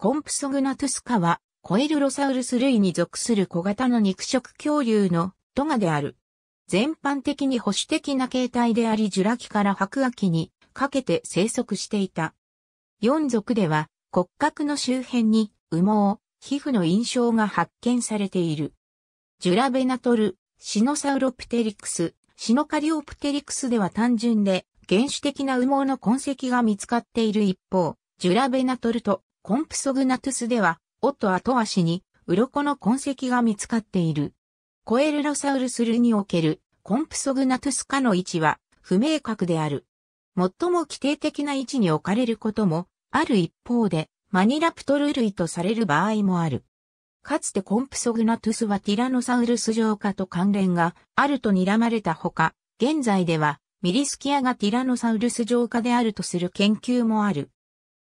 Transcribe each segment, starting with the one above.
コンプソグナトゥスカは、コエルロサウルス類に属する小型の肉食恐竜のトガである。全般的に保守的な形態であり、ジュラ紀から白亜紀にかけて生息していた。四族では骨格の周辺に羽毛、皮膚の印象が発見されている。ジュラベナトル、シノサウロプテリクス、シノカリオプテリクスでは単純で原始的な羽毛の痕跡が見つかっている一方、ジュラベナトルとコンプソグナトゥスでは、尾ト後足に、鱗の痕跡が見つかっている。コエルロサウルス類における、コンプソグナトゥス科の位置は、不明確である。最も規定的な位置に置かれることも、ある一方で、マニラプトル類とされる場合もある。かつてコンプソグナトゥスはティラノサウルス上下と関連があると睨まれたほか、現在ではミリスキアがティラノサウルス上下であるとする研究もある。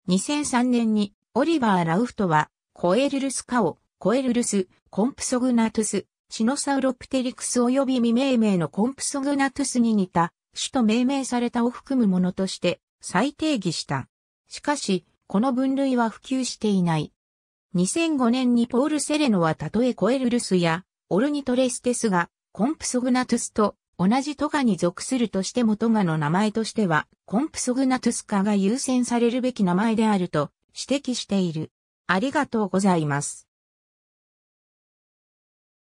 2003年にオリバー・ラウフトは、コエルルスカオ、コエルルス、コンプソグナトゥス、チノサウロプテリクス及び未命名のコンプソグナトゥスに似た、種と命名されたを含むものとして再定義した。しかし、この分類は普及していない。2005年にポール・セレノはたとえコエルルスやオルニトレステスがコンプソグナトゥスと同じトガに属するとしてもトガの名前としてはコンプソグナトゥス化が優先されるべき名前であると指摘している。ありがとうございます。